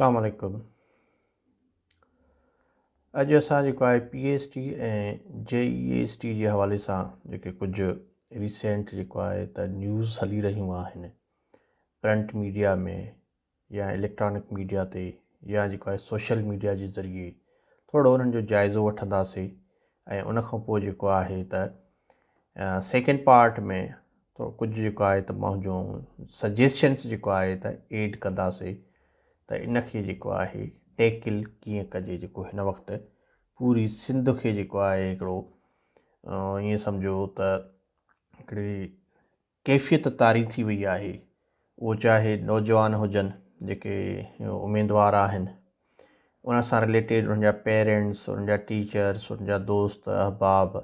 अलकुम अज असां जेको पी एस टी ऐं जे एस टी के हवा से कुछ रिसेंट जो न्यूज़ हली रहियूं आहिनि प्रिंट मीडिया में या इलेक्ट्रॉनिक मीडिया से या जो आहे सोशल मीडिया के ज़रिए थोड़ा उन्हनि जायजो वे वठंदासीं ऐं उनखां पोइ सेकेंड पार्ट में तो कुछ जो है त सजेशन्स जो है एड कंदासीं त इनखे जेको आहे टेकिल कीअं कजे जेको हिन वक़्तु पूरी सिंध खे जेको आहे हिकिड़ो ईअं सम्झो त हिकिड़ी कैफ़ियत तारी थी वई आहे उहो चाहे नौजवान हुजनि जेके उमेदवार आहिनि उन सां रिलेटिड उन्हनि जा पेरेंट्स उन्हनि जा टीचर्स उन्हनि जा दोस्त अहबाब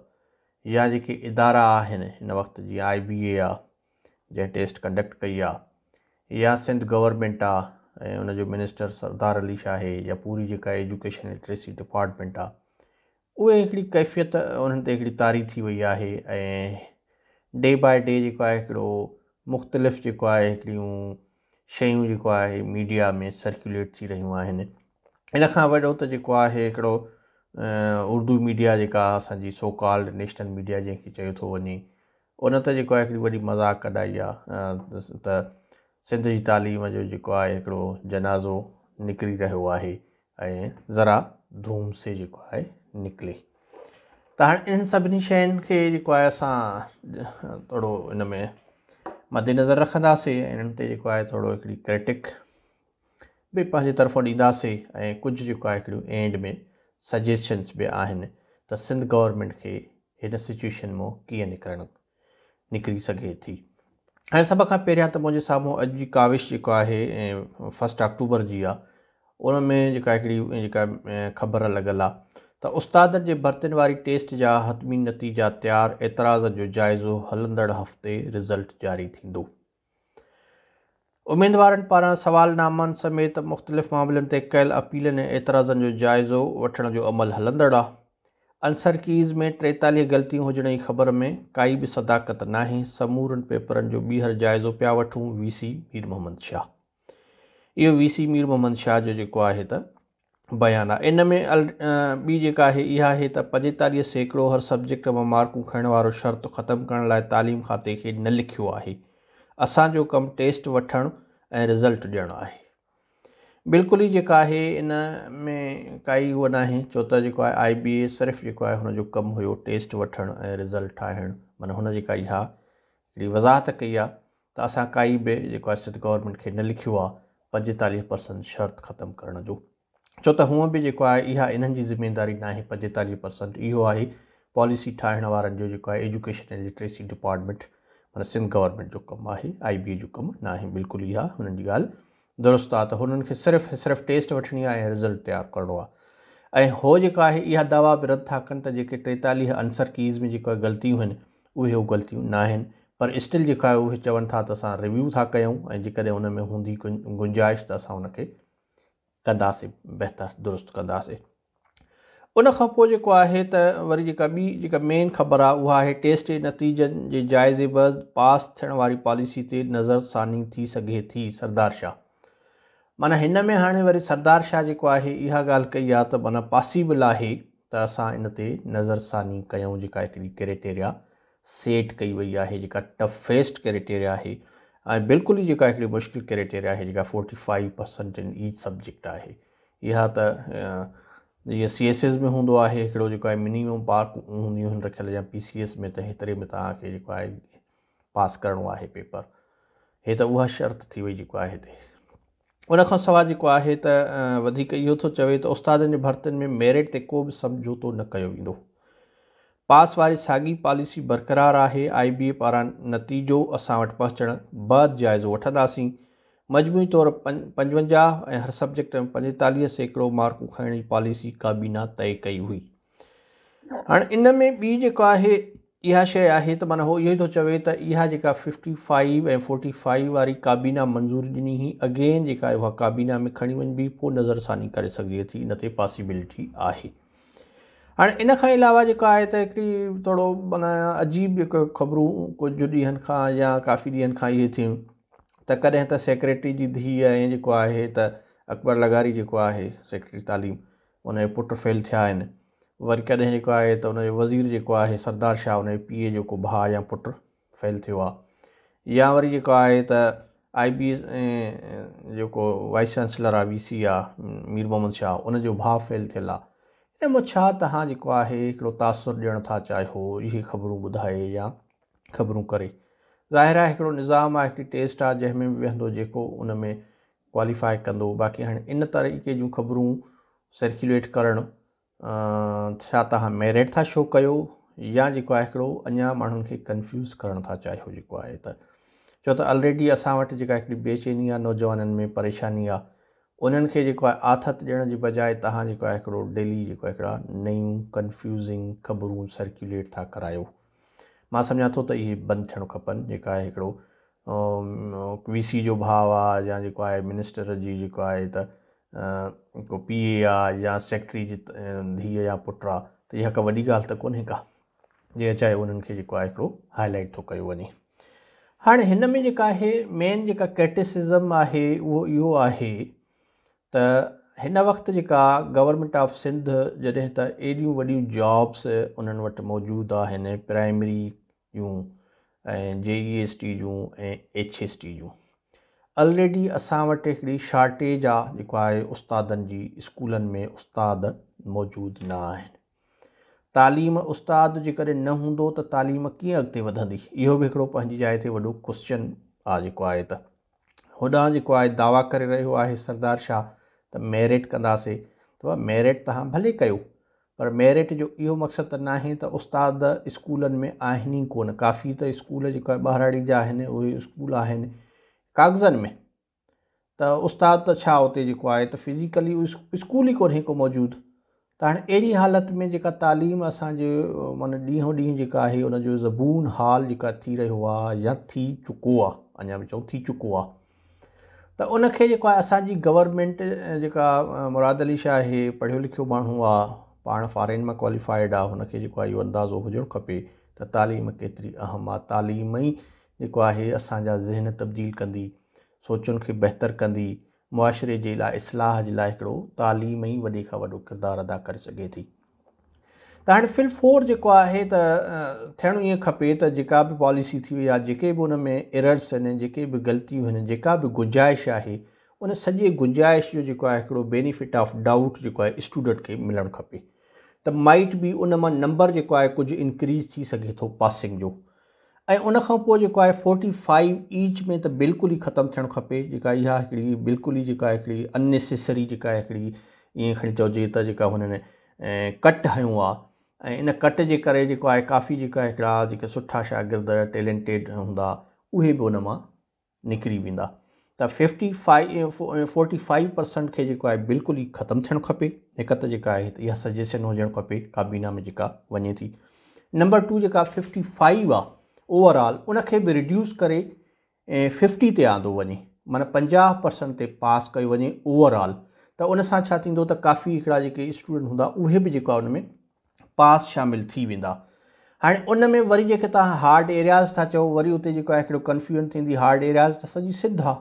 या जेके इदारा आहिनि हिन वक़्तु जीअं आई बी ए आहे जंहिं टेस्ट कंडक्ट कई आहे या सिंध गवर्मेंट आहे ऐं उनजो मिनिस्टर सरदार अली शाहे या पूरी जेका एजुकेशन लिटरेसी डिपार्टमेंट आहे उहे हिकिड़ी कैफ़ियत उन्हनि ते हिकिड़ी तारी थी वई आहे ऐं डे बाय डे जेको आहे हिकिड़ो मुख़्तलिफ़ु जेको आहे हिकिड़ियूं शयूं जेको आहे मीडिया में सर्कुलेट थी रहियूं आहिनि इन खां वॾो त जेको आहे हिकिड़ो उर्दू मीडिया जेका असांजी सोकाल नेशनल मीडिया जंहिंखे चयो थो वञे उन ते जेको आहे हिकिड़ी वॾी मज़ाक कढाई आहे त सिंध जी तालीम जो जेको आहे हिकिड़ो जनाज़ो निकिरी रहियो आहे ऐं ज़रा धूम से जेको आहे निकिरे त हाणे इन्हनि सभिनी शयुनि खे जेको आहे असां थोरो इन में मदेनज़र रखंदासीं ऐं इन्हनि ते जेको आहे थोरो हिकिड़ी क्रिटिक बि पंहिंजे तरफ़ो ॾींदासीं ऐं कुझु जेको आहे हिकिड़ियूं एंड में सजेशन्स बि आहिनि त सिंध गवर्नमेंट खे हिन सिचुएशन मां कीअं निकिरणु निकिरी सघे थी ऐं सभ खां पहिरियां त मुंहिंजे साम्हूं अॼु जी काविश जेका आहे फस्ट अक्टूबर जी आहे उन में जेका हिकिड़ी जेका ख़बर लॻल आहे त उस्ताद जे भर्तियुनि वारी टेस्ट जा हतमी नतीजा तयारु एतिराज़ जो जाइज़ो हलंदड़ हफ़्ते रिज़ल्ट जारी थींदो उमेदवारनि पारां सवालनामनि समेत मुख़्तलिफ़ मामलनि ते कयल अपीलनि ऐं एतिराज़नि जो जाइज़ो वठण जो अमल हलंदड़ आहे अंसर कीज़ में टेतालीह ग़लतियूं हुजण जी ख़बर में काई बि सदाकत नाहे समूरनि पेपरनि जो ॿीहर जाइज़ो पिया वठूं वी सी मीर मोहम्मद शाह इहो वी सी मीर मोहम्मद शाह जो जेको आहे त बयानु आहे इन में अली जेका आहे इहा आहे त पंजेतालीह सैकड़ो हर सब्जेक्ट मां मार्कूं खणण वारो शर्त ख़तमु करण लाइ तालीम खाते खे न लिखियो आहे असांजो कमु टेस्ट वठणु ऐं रिज़ल्ट ॾियणु आहे बिल्कुल ई जेका आहे इन में काई उहो नाहे छो त जेको आहे आई बी ए सिर्फ़ु जेको आहे हुनजो कमु हुयो टेस्ट वठणु ऐं रिज़ल्ट ठाहिणु माना हुन जेका इहा हिकिड़ी वज़ाहत कई आहे त असां काई बि जेको आहे सिंध गवर्नमेंट खे न लिखियो आहे पंजेतालीह परसेंट शर्त ख़तमु करण जो छो त हूअं बि जेको आहे इहा इन्हनि जी ज़िमेदारी न आहे पंजेतालीह पर्सेंट इहो आहे पॉलिसी ठाहिण वारनि जो जेको आहे एजुकेशन ऐं लिटरेसी डिपार्टमेंट माना सिंध गवर्नमेंट जो कमु आहे आई बी ए जो कमु न आहे बिल्कुलु इहा हुननि जी ॻाल्हि दुरुस्त आ तो हुननि खे सिर्फ़ सिर्फ़ु टेस्ट वी रिज़ल्ट तैयार करण आहे ऐं हो जेका आहे रद्द था कनि त जेके टेतालीह कीज़ में जेका ग़लतियूं आहिनि उहे उहे ग़लतियूं न पर स्टिल जेका आहे उहे था त असां रिव्यू था क्यों ऐं में हूंदी गुंजाइश तो असां हुनखे कंदासीं बहितर दुरुस्त कंदासीं उन खां पोइ जेको वरी जेका ॿी जेका मेन ख़बर आहे उहा आहे टेस्ट जे नतीजनि जे जाइज़े बज़ पास थे वाली पॉलिसी से नज़रसानी थी सघे थी सरदार शाह माना हिन में हाणे वरी सरदार शाह जेको आहे इहा ॻाल्हि कई आहे त माना पॉसिबल आहे त असां इन ते नज़रसानी कयूं जेका हिकिड़ी क्रेटेरिया सेट कई वई आहे जेका टफेस्ट फेस्ट क्रेटेरिया आहे ऐं बिल्कुलु ई जेका हिकिड़ी मुश्किल क्रेटेरिया आहे जेका forty five percent in each subject आहे इहा त जीअं सी एस एस में हूंदो आहे हिकिड़ो जेको आहे मिनिमम पार्क हूंदियूं आहिनि रखियल या पी सी एस में त हेतिरे में तव्हांखे जेको आहे पास करिणो आहे पेपर हे त उहा शर्त थी वई जेको आहे हिते उन खां सवाइ जेको आहे त वधीक इहो थो चवे त उस्तादनि जे भर्तियुनि में मेरिट ते को बि समझूतो न कयो वेंदो पास वारी साॻी पॉलिसी बरक़रार आहे आई बी ए पारां नतीजो असां वटि पहुचणु ब जाइज़ो वठंदासीं मजमूई तौरु पंज पंजवंजाह ऐं हर सब्जेक्ट में पंजेतालीह सैकड़ो मार्कूं खणण जी पॉलिसी काबीना तइ कई हुई हाणे इन में ॿी जेको आहे इहा शइ आहे त माना उहो इहो ई थो चवे त इहा जेका फिफ्टी फाइव ऐं फोर्टी फाइव वारी काबीना मंज़ूरी ॾिनी हुई अगेन जेका आहे उहा काबीना में खणी वञिबी पोइ नज़रसानी करे सघिजे थी इन ते पॉसिबिलिटी आहे हाणे इन खां अलावा जेका आहे त हिकिड़ी थोरो माना अजीब जेको ख़बरूं कुझु ॾींहनि खां या काफ़ी ॾींहनि खां इहे थियूं त कॾहिं त सेक्रेटरी जी धीउ ऐं जेको आहे त अकबर लगारी जेको आहे सेक्रेटरी तालीम उनजो पुटु फेल थिया आहिनि वरी कॾहिं जेको आहे त हुनजो वज़ीर जेको आहे सरदार शाह हुनजे पीउ जेको भाउ या पुटु फेल थियो आहे या वरी जेको आहे त आई बी एस जेको वाइस चांसलर आहे वी सी आहे मीर मोहम्मद शाह हुनजो भाउ फेल थियलु आहे हिन मां छा तव्हां जेको आहे हिकिड़ो तासुर ॾियणु था चाहियो इहे ख़बरूं ॿुधाए या ख़बरूं करे ज़ाहिर आहे हिकिड़ो निज़ाम आहे हिकिड़ी टेस्ट आहे जंहिंमें बि वेहंदो जेको उन में क्वालीफाए कंदो बाक़ी हाणे इन तरीक़े जूं ख़बरूं सर्क्युलेट करणु छा तव्हां मेरिट था शो कयो या जेको आहे हिकिड़ो अञा माण्हुनि खे कंफ्यूज़ करण था चाहियो जेको आहे त छो त ऑलरेडी असां वटि जेका हिकिड़ी बेचैनी आहे नौजवाननि में परेशानी आहे उन्हनि खे जेको आहे आथत ॾियण जे बजाए तव्हां जेको आहे हिकिड़ो डेली जेको आहे हिकिड़ा नयूं कंफ्यूज़िंग ख़बरूं सर्कुलेट था करायो मां सम्झा थो त इहे बंदि थियण खपनि जेका आहे हिकिड़ो वी सी जो भाउ आहे या जेको आहे मिनिस्टर जी जेको आहे त को पीए ए आहे या सेक्रेटरी जी धीअ या पुटु आहे त इहा का वॾी ॻाल्हि त कोन्हे का जे चाहे उन्हनि खे जेको आहे हिकिड़ो हाइलाइट थो कयो वञे हाणे हिन में जेका आहे मेन जेका क्रेटिसिज़म आहे उहो इहो आहे त हिन वक़्तु जेका गवर्नमेंट ऑफ सिंध जॾहिं त एॾियूं वॾियूं जॉब्स उन्हनि वटि मौजूदु आहिनि प्राइमरी जूं ऐं जे ई एस टी जूं ऐं एच एस टी जूं ऑलरेडी असां वटि हिकिड़ी शॉटेज आहे जेको आहे उस्तादनि जी स्कूलनि में उस्ताद मौजूदु न आहिनि तालीम उस्तादु जेकॾहिं न हूंदो त तालीम कीअं अॻिते वधंदी इहो बि हिकिड़ो पंहिंजी जाइ ते वॾो कोश्चन आहे जेको आहे त होॾां जेको आहे दावा करे रहियो आहे सरदार शाह त मेरिट कंदासीं त मेरिट तव्हां भले कयो पर मेरिट जो इहो मक़सदु न आहे त उस्ताद स्कूलनि में आहिनि ई कोन काफ़ी त स्कूल जेको आहे ॿारड़ी जा आहिनि उहे स्कूल आहिनि कागज़नि में त उस्ताद त छा उते जेको आहे त फिज़िकली उहो स्कूल ई कोन्हे को मौजूदु त हाणे अहिड़ी हालति में जेका तालीम असांजे माना ॾींहों ॾींहुं जेका आहे उनजो ज़बून हाल जेका थी रहियो आहे या थी चुको आहे अञा बि चऊं थी चुको आहे त उनखे जेको आहे असांजी गवर्नमेंट जेका मुराद अली शाह आहे पढ़ियो लिखियो माण्हू आहे पाण फॉरेन मां क्वालिफाइड आहे हुनखे जेको आहे इहो अंदाज़ो हुजणु खपे त तालीम केतिरी अहम आहे तालीम ई जेको आहे असांजा ज़हन तब्दील कंदी सोचुनि खे बहितरु कंदी मुआशरे जे लाइ इस्लाह जे लाइ हिकिड़ो तालीम ई वॾे खां वॾो किरदारु अदा करे सघे थी त हाणे फिल फोर जेको आहे त थियणो ईअं खपे त जेका बि पॉलिसी थी वई आहे जेके बि उन में एरर्स आहिनि जेके बि ग़लतियूं आहिनि जेका बि गुंजाइश आहे उन सॼे गुंजाइश जो जेको आहे हिकिड़ो बेनिफिट ऑफ डाउट जेको आहे स्टूडेंट खे मिलणु खपे त माइट बि उन मां नंबर जेको आहे कुझु इनक्रीज़ थी सघे थो पासिंग जो ऐं उनखां पोइ जेको आहे फोटी फाइव ईच में त बिल्कुलु ई ख़तमु थियणु खपे जेका इहा हिकिड़ी बिल्कुल ई जेका हिकिड़ी अनेसेसरी जेका आहे हिकिड़ी ईअं खणी चवजे त जेका हुननि कट हयो आहे ऐं इन कट जे करे जेको आहे काफ़ी जेका हिकिड़ा जेके सुठा शागिर्द टेलेंटेड हूंदा उहे बि उन मां निकिरी वेंदा त fifty five forty five percent खे जेको आहे बिल्कुलु ई ख़तमु थियणु खपे हिकु त जेका आहे इहा सजेशन हुजणु खपे काबीना में जेका वञे थी नंबर टू जेका फिफ्टी फाइव आहे ओवरऑल उनखे बि रिड्यूस करे ऐं फिफ्टी ते आंदो वञे माना पंजाह परसेंट ते पास कयो वञे ओवरऑल त उन सां छा थींदो त काफ़ी हिकिड़ा जेके स्टूडेंट हूंदा उहे बि जेको आहे उन में पास शामिलु थी वेंदा हाणे उन में वरी जेके तव्हां हार्ड एरियाज़ था चओ वरी उते जेको आहे हिकिड़ो थींदी हार्ड एरियाज़ त सॼी सिद्ध आहे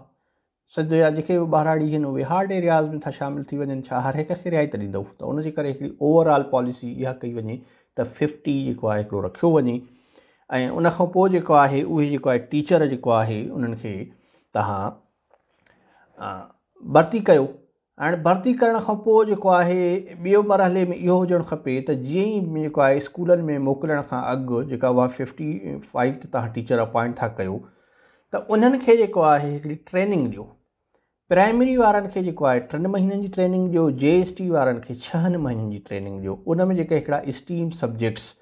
सिंध जा जेके बि ॿारड़ी आहिनि उहे हार्ड एरियाज़ में था शामिलु थी वञनि छा हर हिक खे रियायत ॾींदव त उनजे करे हिकिड़ी ओवरऑल पॉलिसी इहा कई वञे फिफ्टी जेको आहे हिकिड़ो ऐं उनखां पोइ जेको आहे उहे जेको आहे टीचर जेको आहे उन्हनि खे तव्हां भर्ती कयो हाणे भर्ती करण खां पोइ जेको आहे ॿियो मरहले में इहो हुजणु खपे त जीअं ई जेको आहे स्कूलनि में मोकिलण खां अॻु जेका उहा फिफ्टी फाइव ते तव्हां टीचर अपॉइंट था कयो त उन्हनि खे जेको आहे हिकिड़ी ट्रेनिंग ॾियो प्राइमरी वारनि खे जेको आहे टिनि महीननि जी ट्रेनिंग ॾियो जे एस टी वारनि खे छहनि महिननि जी ट्रेनिंग ॾियो उन में जेके सब्जेक्ट्स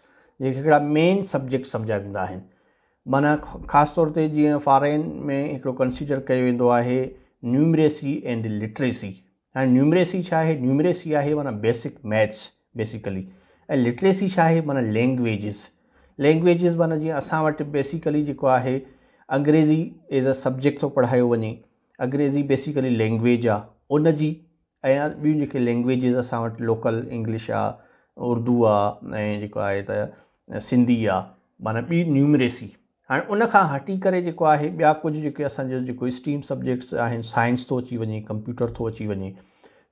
जेके मेन सब्जेक्ट सम्झाईंदा आहिनि माना खास तौर से जो फॉरेन में कंसिडर किया कयो वेंदो न्यूमरेसी एंड लिटरेसी हाणे न्यूमरेसी छा न्यूमरेसी है माना बेसिक मैथ्स बेसिकली ए लिटरेसी छा आहे माना लैंग्वेजिस लैंग्वेजिस माना जीअं असां बेसिकली जेको अंग्रेज़ी एज़ अ सब्जेक्ट तो पढ़ाया वे अंग्रेज़ी बेसिकली लैंग्वेज आहे उनजी बी जी जेके लैंग्वेजिस असां लोकल इंग्लिश आ उर्दू आहे ऐं जेको सिंधी आहे माना ॿी न्यूमरेसी हाँ उन हटी करे जेको आहे ॿिया कुझु जेके असांजो सब्जेक्ट्स आहिनि साइंस तो अची वे कंप्यूटर तो अची वे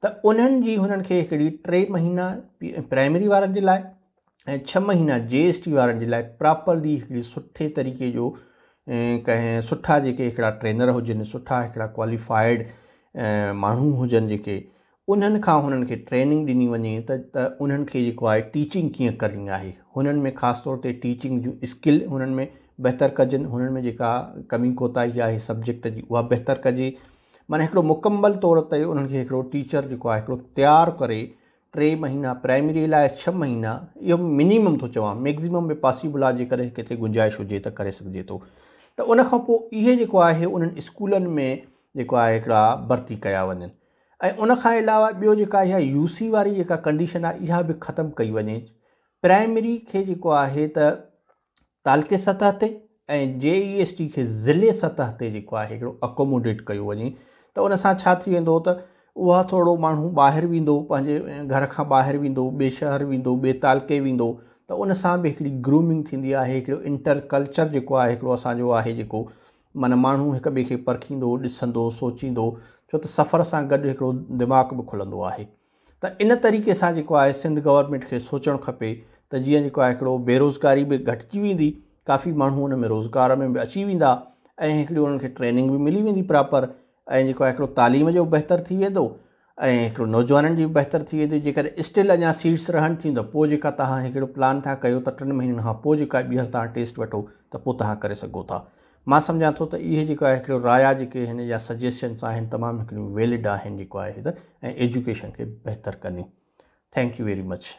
तो उन्हनि जी टे महीना प्राइमरी वारनि जे लाइ छह महीना जे एस टी वारनि जे लाइ प्रॉपरली सुठे तरीक़े जो कें सुठा जेके ट्रेनर होजन सुा हिकिड़ा क्वालिफाइड माण्हू हुजनि उन्हनि खां हुननि खे ट्रेनिंग ॾिनी वञे त त उन्हनि खे जेको आहे टीचिंग कीअं करिणी आहे हुननि में ख़ासि तौर ते टीचिंग जूं स्किल हुननि में बहितरु कजनि हुननि में जेका कमी कोताही आहे सब्जेक्ट जी उहा बहितरु कजे माना हिकिड़ो मुकमल तौर ते उन्हनि खे हिकिड़ो टीचर जेको आहे हिकिड़ो तयारु करे टे महीना प्राइमरी लाइ छह महीना इहो मिनिमम थो चवां मैक्ज़िमम बि पॉसिबल आहे जेकॾहिं किथे गुंजाइश हुजे त करे सघिजे थो त उनखां पोइ इहे जेको आहे उन्हनि स्कूलनि में जेको आहे हिकिड़ा भर्ती कया वञनि ऐं उनखां अलावा ॿियो जेका इहा यूसी वारी जेका कंडीशन आहे इहा बि ख़तमु कई वञे प्राइमरी खे जेको आहे त तालके सतह ते ऐं जे ई एस टी खे ज़िले सतह ते जेको आहे अकोमोडेट कयो वञे त उन सां छा थी वेंदो त उहा थोरो माण्हू ॿाहिरि वेंदो पंहिंजे घर खां ॿाहिरि वेंदो ॿिए शहरु वेंदो ॿिए तालके वेंदो त उन सां बि हिकिड़ी ग्रूमिंग थींदी आहे इंटरकल्चर जेको आहे असांजो आहे जेको माना माण्हू हिक ॿिए खे परखींदो ॾिसंदो सोचींदो छो त सफ़र सां गॾु हिकिड़ो दिमाग़ बि खुलंदो आहे त इन तरीक़े सां जेको आहे सिंध गवर्नमेंट खे सोचणु खपे त जीअं जेको आहे हिकिड़ो बेरोज़गारी बि घटिजी वेंदी काफ़ी माण्हू में रोज़गार में बि अची वेंदा ऐं हिकिड़ी उन्हनि खे ट्रेनिंग बि मिली वेंदी प्रॉपर ऐं जेको आहे हिकिड़ो तालीम जो बहितर थी वेंदो ऐं हिकिड़ो नौजवाननि जी बि बहितर थी वेंदी जेकॾहिं स्टिल अञा सीट्स रहनि त पोइ जेका तव्हां हिकिड़ो प्लान था कयो त टिनि महीननि खां पोइ जेका ॿीहर तव्हां टेस्ट वठो त पोइ तव्हां करे सघो था मां समझा तो त इहे जेको आहे हिकिड़ो राया जेके आहिनि या सजेशन्स आहिनि वैलिड आहिनि एजुकेशन के बेहतर कंदियूं थैंक यू वेरी मच